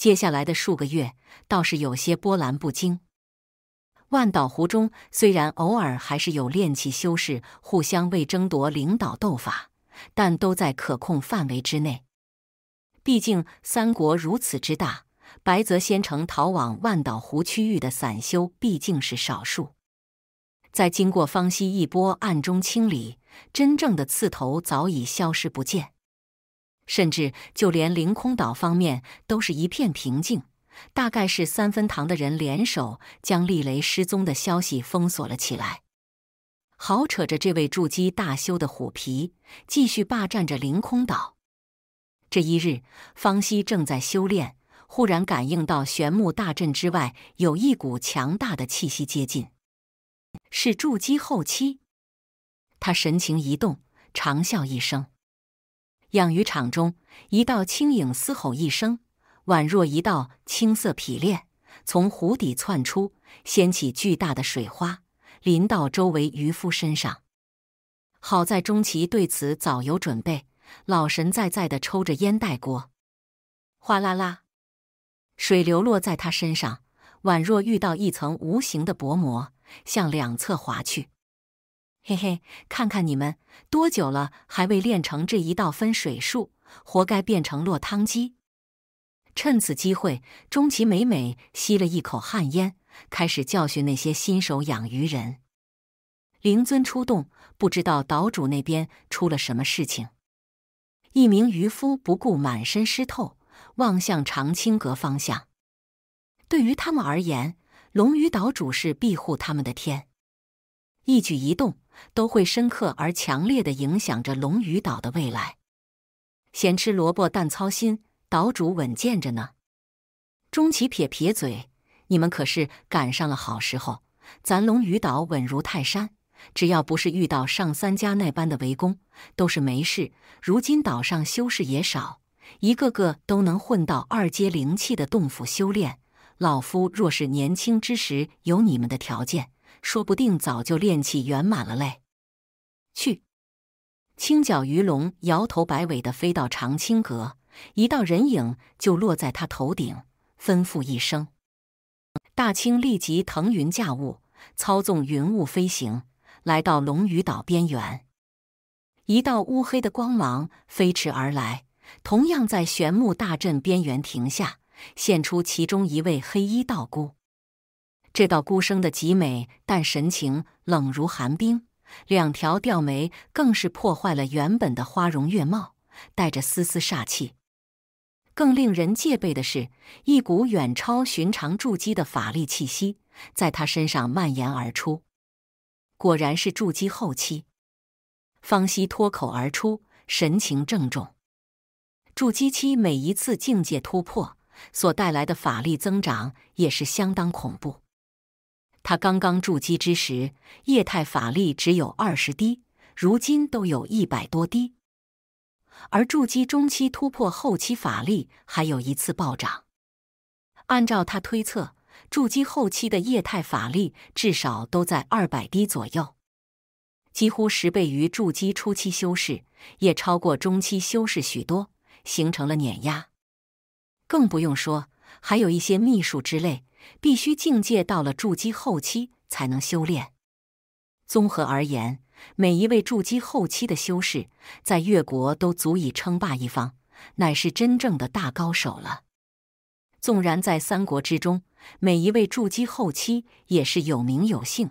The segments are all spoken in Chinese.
接下来的数个月倒是有些波澜不惊。万岛湖中虽然偶尔还是有炼气修士互相为争夺领导斗法，但都在可控范围之内。毕竟三国如此之大，白泽仙城逃往万岛湖区域的散修毕竟是少数。在经过方西一波暗中清理，真正的刺头早已消失不见。甚至就连凌空岛方面都是一片平静，大概是三分堂的人联手将厉雷失踪的消息封锁了起来，好扯着这位筑基大修的虎皮继续霸占着凌空岛。这一日，方西正在修炼，忽然感应到玄木大阵之外有一股强大的气息接近，是筑基后期。他神情一动，长笑一声。养鱼场中，一道轻影嘶吼一声，宛若一道青色匹练从湖底窜出，掀起巨大的水花，淋到周围渔夫身上。好在钟琪对此早有准备，老神在在地抽着烟袋锅，哗啦啦，水流落在他身上，宛若遇到一层无形的薄膜，向两侧滑去。嘿嘿，看看你们多久了，还未练成这一道分水术，活该变成落汤鸡！趁此机会，钟琪美美吸了一口旱烟，开始教训那些新手养鱼人。灵尊出动，不知道岛主那边出了什么事情。一名渔夫不顾满身湿透，望向长青阁方向。对于他们而言，龙鱼岛主是庇护他们的天。一举一动都会深刻而强烈的影响着龙鱼岛的未来。咸吃萝卜淡操心，岛主稳健着呢。钟奇撇撇嘴：“你们可是赶上了好时候，咱龙鱼岛稳如泰山。只要不是遇到上三家那般的围攻，都是没事。如今岛上修士也少，一个个都能混到二阶灵气的洞府修炼。老夫若是年轻之时，有你们的条件。”说不定早就练气圆满了嘞！去，青角鱼龙摇头摆尾的飞到长青阁，一道人影就落在他头顶，吩咐一声：“大青立即腾云驾雾，操纵云雾飞行，来到龙鱼岛边缘。”一道乌黑的光芒飞驰而来，同样在玄木大阵边缘停下，现出其中一位黑衣道姑。这道孤声的极美，但神情冷如寒冰，两条吊眉更是破坏了原本的花容月貌，带着丝丝煞气。更令人戒备的是，一股远超寻常筑基的法力气息在他身上蔓延而出。果然是筑基后期，方希脱口而出，神情郑重。筑基期每一次境界突破所带来的法力增长也是相当恐怖。他刚刚筑基之时，液态法力只有二十滴，如今都有一百多滴。而筑基中期突破后期，法力还有一次暴涨。按照他推测，筑基后期的液态法力至少都在二百滴左右，几乎十倍于筑基初期修士，也超过中期修士许多，形成了碾压。更不用说，还有一些秘术之类。必须境界到了筑基后期才能修炼。综合而言，每一位筑基后期的修士，在越国都足以称霸一方，乃是真正的大高手了。纵然在三国之中，每一位筑基后期也是有名有姓，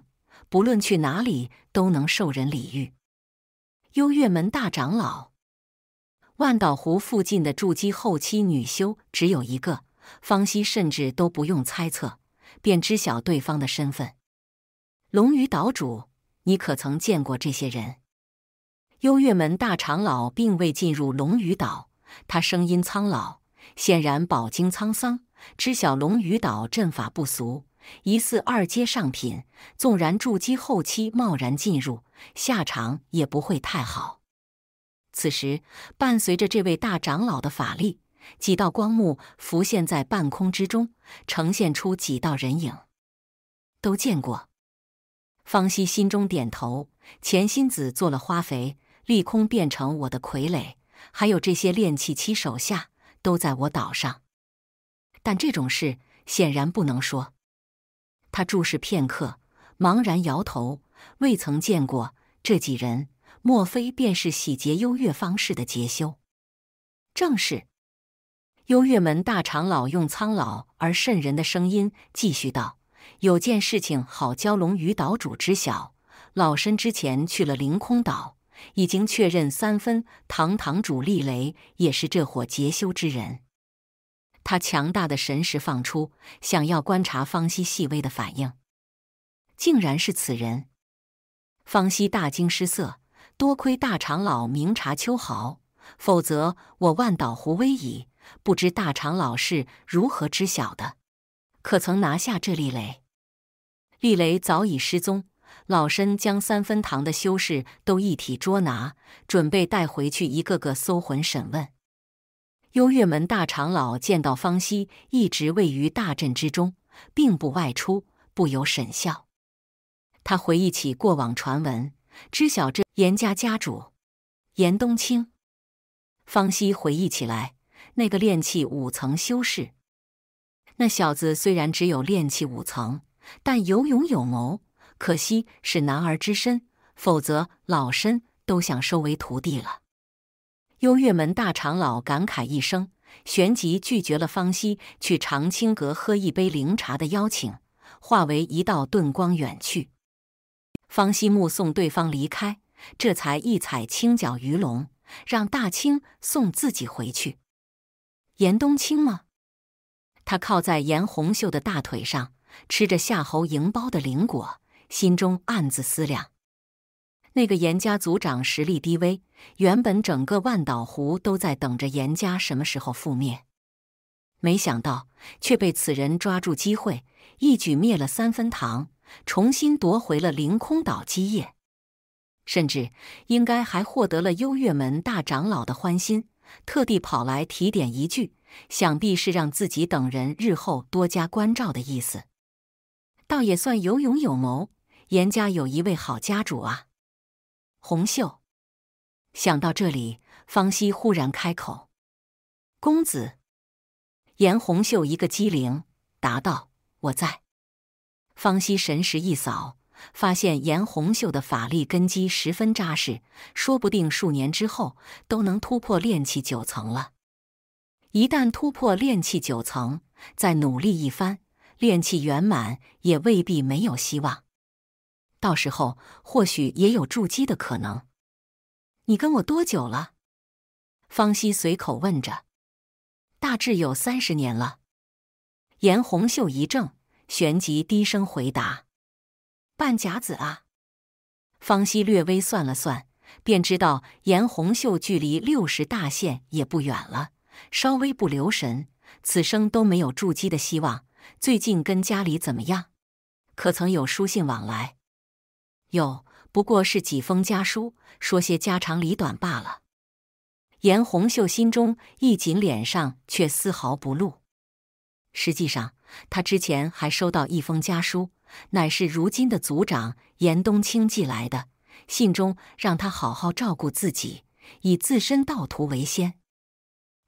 不论去哪里都能受人礼遇。幽月门大长老，万岛湖附近的筑基后期女修只有一个。方希甚至都不用猜测，便知晓对方的身份。龙鱼岛主，你可曾见过这些人？幽月门大长老并未进入龙鱼岛，他声音苍老，显然饱经沧桑，知晓龙鱼岛阵法不俗，疑似二阶上品。纵然筑基后期，贸然进入，下场也不会太好。此时，伴随着这位大长老的法力。几道光幕浮现在半空之中，呈现出几道人影。都见过，方希心中点头。钱心子做了花肥，利空变成我的傀儡，还有这些炼气期手下都在我岛上。但这种事显然不能说。他注视片刻，茫然摇头，未曾见过这几人。莫非便是洗劫幽月方氏的劫修？正是。幽月门大长老用苍老而渗人的声音继续道：“有件事情，好蛟龙鱼岛主知晓。老身之前去了凌空岛，已经确认三分堂堂主厉雷也是这伙劫修之人。他强大的神识放出，想要观察方西细微的反应，竟然是此人。方西大惊失色，多亏大长老明察秋毫，否则我万岛湖危矣。”不知大长老是如何知晓的？可曾拿下这厉雷？厉雷早已失踪。老身将三分堂的修士都一体捉拿，准备带回去，一个个搜魂审问。幽月门大长老见到方西一直位于大阵之中，并不外出，不由沈笑。他回忆起过往传闻，知晓这严家家主严冬青。方西回忆起来。那个炼气五层修士，那小子虽然只有炼气五层，但有勇有谋。可惜是男儿之身，否则老身都想收为徒弟了。幽月门大长老感慨一声，旋即拒绝了方西去长青阁喝一杯灵茶的邀请，化为一道遁光远去。方西目送对方离开，这才一踩青脚鱼龙，让大清送自己回去。严冬青吗？他靠在严红秀的大腿上，吃着夏侯赢包的灵果，心中暗自思量：那个严家族长实力低微，原本整个万岛湖都在等着严家什么时候覆灭，没想到却被此人抓住机会，一举灭了三分堂，重新夺回了凌空岛基业，甚至应该还获得了幽月门大长老的欢心。特地跑来提点一句，想必是让自己等人日后多加关照的意思，倒也算有勇有谋。严家有一位好家主啊！红秀想到这里，方希忽然开口：“公子。”严红秀一个机灵，答道：“我在。”方希神识一扫。发现严红秀的法力根基十分扎实，说不定数年之后都能突破炼气九层了。一旦突破炼气九层，再努力一番，炼气圆满也未必没有希望。到时候或许也有筑基的可能。你跟我多久了？方希随口问着。大致有三十年了。严红秀一怔，旋即低声回答。半甲子啊！方西略微算了算，便知道严红秀距离六十大限也不远了。稍微不留神，此生都没有筑基的希望。最近跟家里怎么样？可曾有书信往来？有，不过是几封家书，说些家长里短罢了。严红秀心中一紧，脸上却丝毫不露。实际上。他之前还收到一封家书，乃是如今的族长严冬青寄来的。信中让他好好照顾自己，以自身道图为先。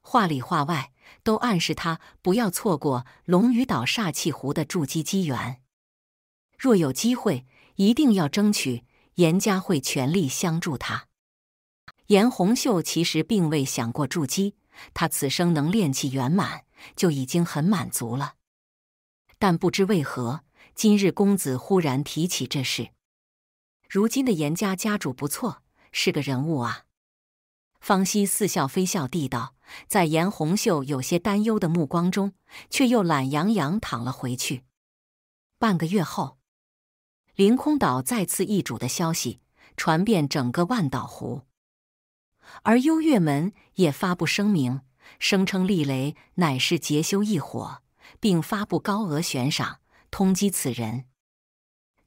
话里话外都暗示他不要错过龙鱼岛煞气湖的筑基机缘。若有机会，一定要争取。严家会全力相助他。严红秀其实并未想过筑基，他此生能练气圆满就已经很满足了。但不知为何，今日公子忽然提起这事。如今的严家家主不错，是个人物啊。方希似笑非笑地道，在严红秀有些担忧的目光中，却又懒洋洋躺了回去。半个月后，凌空岛再次易主的消息传遍整个万岛湖，而幽月门也发布声明，声称厉雷乃是劫修一伙。并发布高额悬赏，通缉此人。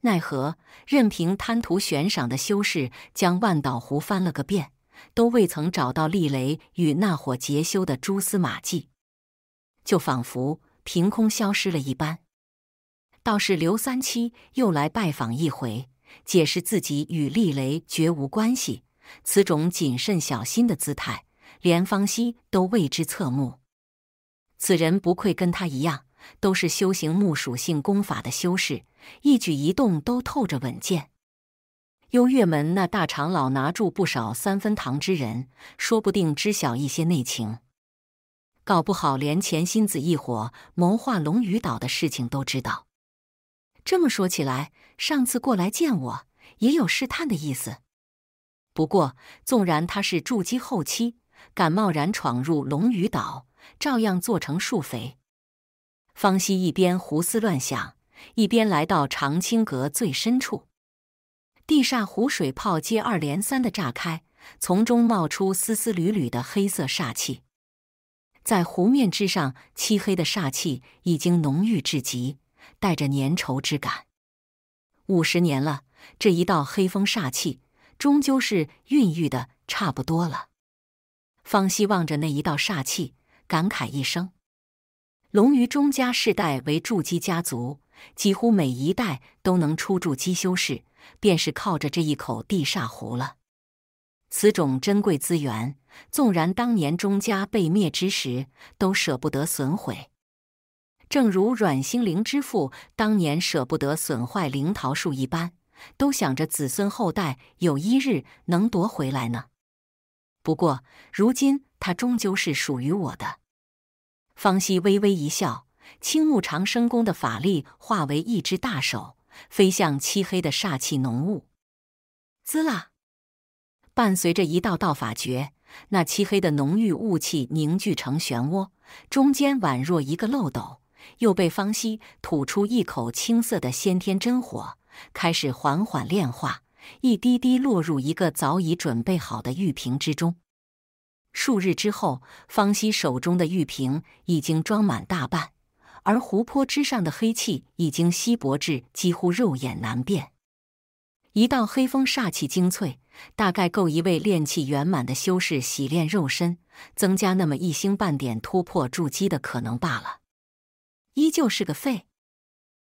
奈何任凭贪图悬赏的修士将万岛湖翻了个遍，都未曾找到厉雷与那伙劫修的蛛丝马迹，就仿佛凭空消失了一般。倒是刘三七又来拜访一回，解释自己与厉雷绝无关系，此种谨慎小心的姿态，连方希都为之侧目。此人不愧跟他一样，都是修行木属性功法的修士，一举一动都透着稳健。幽月门那大长老拿住不少三分堂之人，说不定知晓一些内情，搞不好连钱心子一伙谋划龙鱼岛的事情都知道。这么说起来，上次过来见我也有试探的意思。不过，纵然他是筑基后期，敢贸然闯入龙鱼岛。照样做成树肥。方西一边胡思乱想，一边来到长青阁最深处。地煞湖水泡接二连三的炸开，从中冒出丝丝缕缕的黑色煞气，在湖面之上，漆黑的煞气已经浓郁至极，带着粘稠之感。五十年了，这一道黑风煞气终究是孕育的差不多了。方希望着那一道煞气。感慨一生。龙于钟家世代为筑基家族，几乎每一代都能出筑基修士，便是靠着这一口地煞壶了。此种珍贵资源，纵然当年钟家被灭之时，都舍不得损毁。正如阮星灵之父当年舍不得损坏灵桃树一般，都想着子孙后代有一日能夺回来呢。不过，如今……”他终究是属于我的。方希微微一笑，青木长生宫的法力化为一只大手，飞向漆黑的煞气浓雾。滋啦！伴随着一道道法诀，那漆黑的浓郁雾气凝聚成漩涡，中间宛若一个漏斗，又被方希吐出一口青色的先天真火，开始缓缓炼化，一滴滴落入一个早已准备好的玉瓶之中。数日之后，方西手中的玉瓶已经装满大半，而湖泊之上的黑气已经稀薄至几乎肉眼难辨。一道黑风煞气精粹，大概够一位炼气圆满的修士洗练肉身，增加那么一星半点突破筑基的可能罢了，依旧是个废。